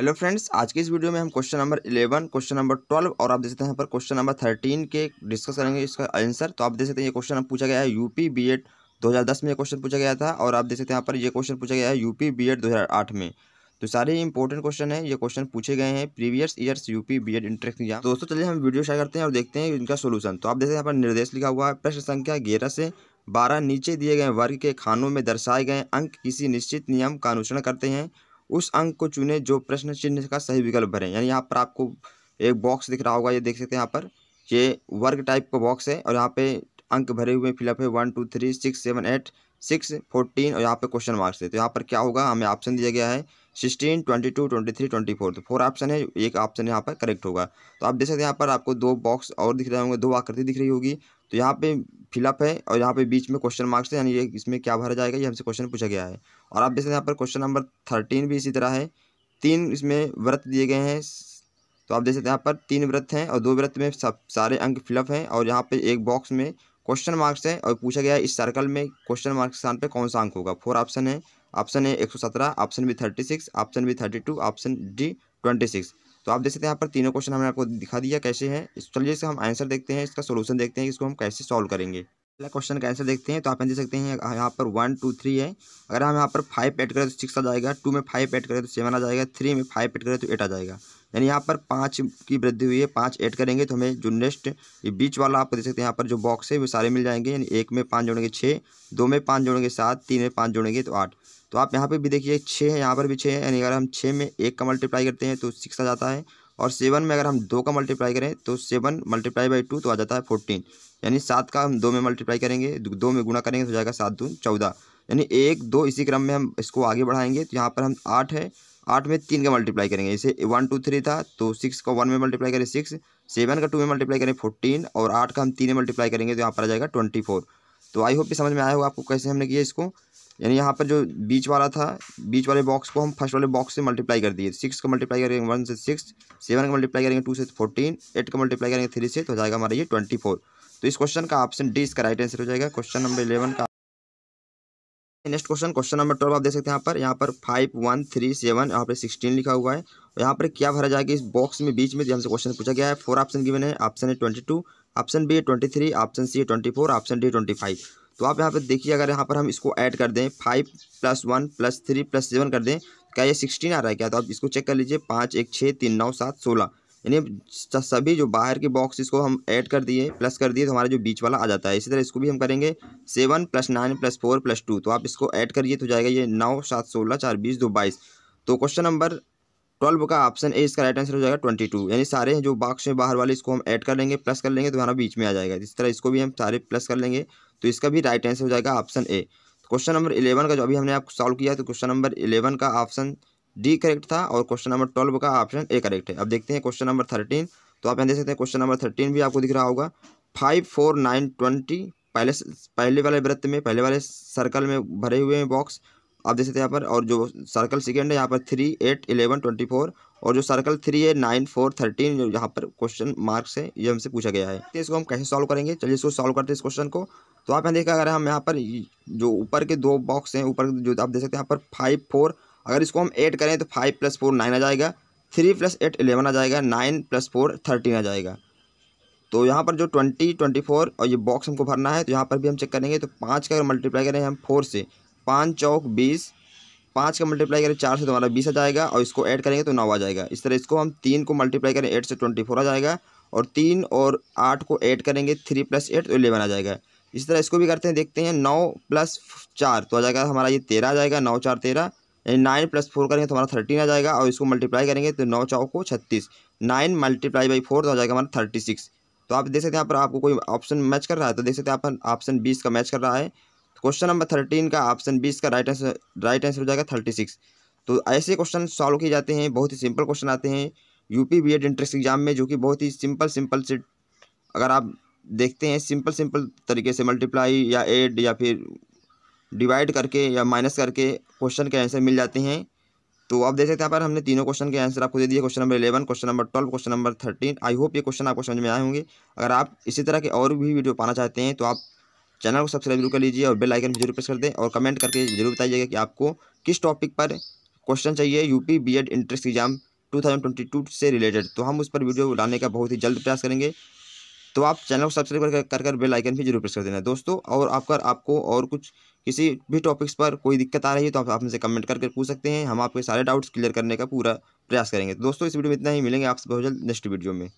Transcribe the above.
hello friends आज के इस वीडियो में हम question number eleven question number twelve और आप देख सकते हैं यहाँ पर क्वेश्चन नंबर थर्टीन के डिस्कस करेंगे इसका आंसर तो आप देख सकते हैं ये क्वेश्चन पूछा गया है यूपी बीएड 2010 में ये क्वेश्चन पूछा गया था और आप देख सकते हैं यहाँ पर ये क्वेश्चन पूछा गया है यूपी बी एड में तो सारे इंपॉर्टेंट क्वेश्चन है ये क्वेश्चन पूछे गए हैं previous years UP B Ed entrance दोस्तों चलिए हम वीडियो शेयर करते हैं और देखते हैं इनका सोल्यूशन तो आप देखते हैं यहाँ पर निर्देश लिखा हुआ है प्रश्न संख्या ग्यारह से बारह नीचे दिए गए वर्ग के खानों में दर्शाए गए अंक किसी निश्चित नियम का अनुसरण करते हैं उस अंक को चुने जो प्रश्न चिन्ह का सही विकल्प भरे यानी यहाँ पर आपको एक बॉक्स दिख रहा होगा ये देख सकते हैं यहाँ पर ये वर्ग टाइप का बॉक्स है और यहाँ पे अंक भरे हुए फिलअप है one two three six seven eight six fourteen और यहाँ पे क्वेश्चन मार्क्स है तो यहाँ पर क्या होगा हमें ऑप्शन दिया गया है sixteen twenty two twenty three twenty four तो फोर ऑप्शन है एक ऑप्शन यहाँ पर करेक्ट होगा तो आप देख सकते हैं यहाँ पर आपको दो बॉक्स और दिख रहे होंगे दो आकृति दिख रही होगी तो यहाँ पे फिलअप है और यहाँ पे बीच में क्वेश्चन मार्क्स है यानी ये इसमें क्या भरा जाएगा ये हमसे क्वेश्चन पूछा गया है और आप देख सकते हैं यहाँ पर क्वेश्चन नंबर थर्टीन भी इसी तरह है तीन इसमें व्रत दिए गए हैं तो आप देख सकते हैं यहाँ पर तीन व्रत हैं और दो व्रत में सब सारे अंक फिलअप हैं और यहाँ पे एक बॉक्स में क्वेश्चन मार्क्स है और पूछा गया है इस सर्कल में क्वेश्चन मार्क्स स्थान पर कौन सा अंक होगा फोर ऑप्शन है ऑप्शन ए एक सौ सत्रह option B thirty six option B thirty two option D twenty six तो आप देख सकते हैं यहाँ पर तीनों क्वेश्चन हमने आपको दिखा दिया कैसे है चलिए इसका हम आंसर देखते हैं इसका सोल्यूशन देखते हैं इसको हम कैसे सॉल्व करेंगे पहला क्वेश्चन का आंसर देखते हैं तो आप देख सकते हैं यहाँ पर वन टू थ्री है अगर हम यहाँ पर फाइव एड करें तो सिक्स आ जाएगा टू में फाइव एड करें तो सेवन आ जाएगा थ्री में फाइव एड करें तो एट आ जाएगा यानी यहाँ पर पाँच की वृद्धि हुई है पाँच ऐड करेंगे तो हमें जो नेक्स्ट ये बीच वाला आप देख सकते हैं यहाँ पर जो बॉक्स है वो सारे मिल जाएंगे यानी एक में पाँच जोड़ेंगे छः दो में पाँच जोड़ेंगे सात तीन में पाँच जोड़ेंगे तो आठ तो आप यहाँ पर भी देखिए छः है यहाँ पर भी छः है यानी अगर हम छः में एक का मल्टीप्लाई करते हैं तो सिक्स आ जाता है और सेवन में अगर हम दो का मल्टीप्लाई करें तो सेवन मल्टीप्लाई बाई टू तो आ जाता है फोर्टीन यानी सात का हम दो में मल्टीप्लाई करेंगे दो में गुणा करेंगे तो जाएगा सात दो चौदह यानी एक दो इसी क्रम में हम इसको आगे बढ़ाएंगे तो यहाँ पर हम आठ है आठ में तीन का मल्टीप्लाई करेंगे जैसे वन टू थ्री था तो सिक्स का वन में मल्टीप्लाई करें सिक्स सेवन का टू में मल्टीप्लाई करें फोर्टीन और आठ का हम तीन में मल्टीप्लाई करेंगे तो यहाँ पर आ जाएगा ट्वेंटी फोर तो आई होप ये समझ में आया होगा आपको कैसे हमने किया इसको यानी यहाँ पर जो बीच वाला था बीच वाले बॉक्स को हम फर्स्ट वाले बॉक्स से मल्टीप्लाई कर दिए सिक्स का मल्टीप्लाई करेंगे वन से सिक्स सेवन का मल्टीप्लाई करेंगे टू से फोर्टीन एट का मल्टीप्लाई करेंगे थ्री से तो हो जाएगा हमारा ये ट्वेंटी फोर तो इस क्वेश्चन का ऑप्शन डी इसका राइट आंसर हो जाएगा क्वेश्चन नंबर इलेवन का next question question number twelve आप देख सकते हैं यहाँ पर यहाँ पर फाइव वन थ्री सेवन यहाँ पर सिक्सटीन लिखा हुआ है और यहाँ पर क्या भरा जाएगा इस बॉक्स में बीच में हमसे क्वेश्चन पूछा गया है फोर ऑप्शन गिवन है ऑप्शन है ट्वेंटी टू ऑप्शन बी है ट्वेंटी थ्री ऑप्शन सी है twenty four option D twenty five तो आप यहाँ पर देखिए अगर यहाँ पर हम इसको ऐड कर दें five plus one plus three plus seven कर दें तो क्या ये सिक्सटीन आ रहा है क्या तो आप इसको चेक कर लीजिए पाँच एक छः तीन नौ सात सोलह यानी सभी जो बाहर के बॉक्स इसको हम ऐड कर दिए प्लस कर दिए तो हमारा जो बीच वाला आ जाता है इसी तरह इसको भी हम करेंगे seven plus nine plus four plus two तो आप इसको ऐड करिए तो जाएगा ये नौ सात सोलह चार बीस दो बाईस तो क्वेश्चन नंबर ट्वेल्व का ऑप्शन ए इसका राइट आंसर हो जाएगा ट्वेंटी टू यानी सारे जो बॉक्स में बाहर वाले इसको हम ऐड कर लेंगे प्लस कर लेंगे तो हमारा बीच में आ जाएगा इस तरह इसको भी हम सारे प्लस कर लेंगे तो इसका भी राइट आंसर हो जाएगा option A question number eleven का जो अभी हमने आपको सॉल्व किया तो क्वेश्चन नंबर इलेवन का ऑप्शन डी करेक्ट था और क्वेश्चन नंबर ट्वेल्व का ऑप्शन ए करेक्ट है अब देखते हैं क्वेश्चन नंबर थर्टीन तो आप यहाँ देख सकते हैं क्वेश्चन नंबर थर्टीन भी आपको दिख रहा होगा फाइव फोर नाइन ट्वेंटी पहले पहले वाले वृत्त में पहले वाले सर्कल में भरे हुए हैं बॉक्स आप देख सकते हैं यहाँ पर और जो सर्कल सेकेंड है यहाँ पर three eight eleven twenty four और जो सर्कल थ्री है नाइन फोर थर्टीन जो यहाँ पर क्वेश्चन मार्क्स है ये हमसे पूछा गया है तो इसको हम कैसे सॉल्व करेंगे चलिए इसको सॉल्व करते हैं इस क्वेश्चन को तो आप यहाँ देखा अगर हम यहाँ पर जो ऊपर के दो बॉक्स हैं ऊपर जो आप देख सकते हैं यहाँ पर फाइव फोर अगर इसको हम एड करें तो फाइव प्लस फोर नाइन आ जाएगा थ्री प्लस एट एलेवन आ जाएगा नाइन प्लस फोर थर्टीन आ जाएगा तो यहाँ पर जो ट्वेंटी ट्वेंटी फोर और ये बॉक्स हमको भरना है तो यहाँ पर भी हम चेक करेंगे तो पाँच का अगर मल्टीप्लाई करें हम फोर से पाँच चौक बीस पाँच का मल्टीप्लाई करें चार से तो हमारा बीस आ जाएगा और इसको ऐड करेंगे तो नौ आ जाएगा इस तरह इसको हम तीन को मल्टीप्लाई करें एट से ट्वेंटी फोर आ जाएगा और तीन और आठ को ऐड करेंगे थ्री प्लस एट तो इलेवन आ जाएगा इस तरह इसको भी करते हैं देखते हैं नौ प्लस चार तो आ जाएगा हमारा ये तेरह आ जाएगा नौ चार तेरह यानी नाइन प्लस फोर करेंगे तो हमारा थर्टीन आ जाएगा और इसको मल्टीप्लाई करेंगे तो नौ चौक को छत्तीस नाइन मल्टीप्लाई बाई फोर तो आ जाएगा हमारा थर्टी सिक्स तो आप देख सकते हैं यहाँ पर आपको कोई ऑप्शन मैच कर रहा है तो देख सकते हैं यहाँ पर ऑप्शन बीस का मैच कर रहा है क्वेश्चन नंबर थर्टीन का ऑप्शन बीस का राइट आंसर राइट आंसर हो जाएगा थर्टी सिक्स तो ऐसे क्वेश्चन सॉल्व किए जाते हैं बहुत ही सिंपल क्वेश्चन आते हैं यूपी एड एंट्रेंस एग्जाम में जो कि बहुत ही सिंपल सिंपल से अगर आप देखते हैं सिंपल सिंपल तरीके से मल्टीप्लाई या एड या फिर डिवाइड करके या माइनस करके क्वेश्चन के आंसर मिल जाते हैं तो आप देख सकते हैं यहाँ पर हमने तीनों क्वेश्चन के आंसर आपको दे दिए question number eleven question number twelve question number thirteen I hope ये क्वेश्चन आपको समझ में आए होंगे अगर आप इसी तरह के और भी वीडियो पाना चाहते हैं तो आप चैनल को सब्सक्राइब जरूर कर लीजिए और बेल आइकन भी जरूर प्रेस कर दें और कमेंट करके जरूर बताइएगा कि आपको किस टॉपिक पर क्वेश्चन चाहिए यूपी बीएड एंट्रेंस एग्जाम 2022 से रिलेटेड तो हम उस पर वीडियो लाने का बहुत ही जल्द प्रयास करेंगे तो आप चैनल को सब्सक्राइब कर कर, कर बेल आइकन भी जरूर प्रेस कर देना दोस्तों और आपका आपको और कुछ किसी भी टॉपिक्स पर कोई दिक्कत आ रही है तो आप हमसे कमेंट करके पूछ सकते हैं हम आपके सारे डाउट्स क्लियर करने का पूरा प्रयास करेंगे दोस्तों इस वीडियो में इतना ही मिलेंगे आपसे बहुत जल्द नेक्स्ट वीडियो में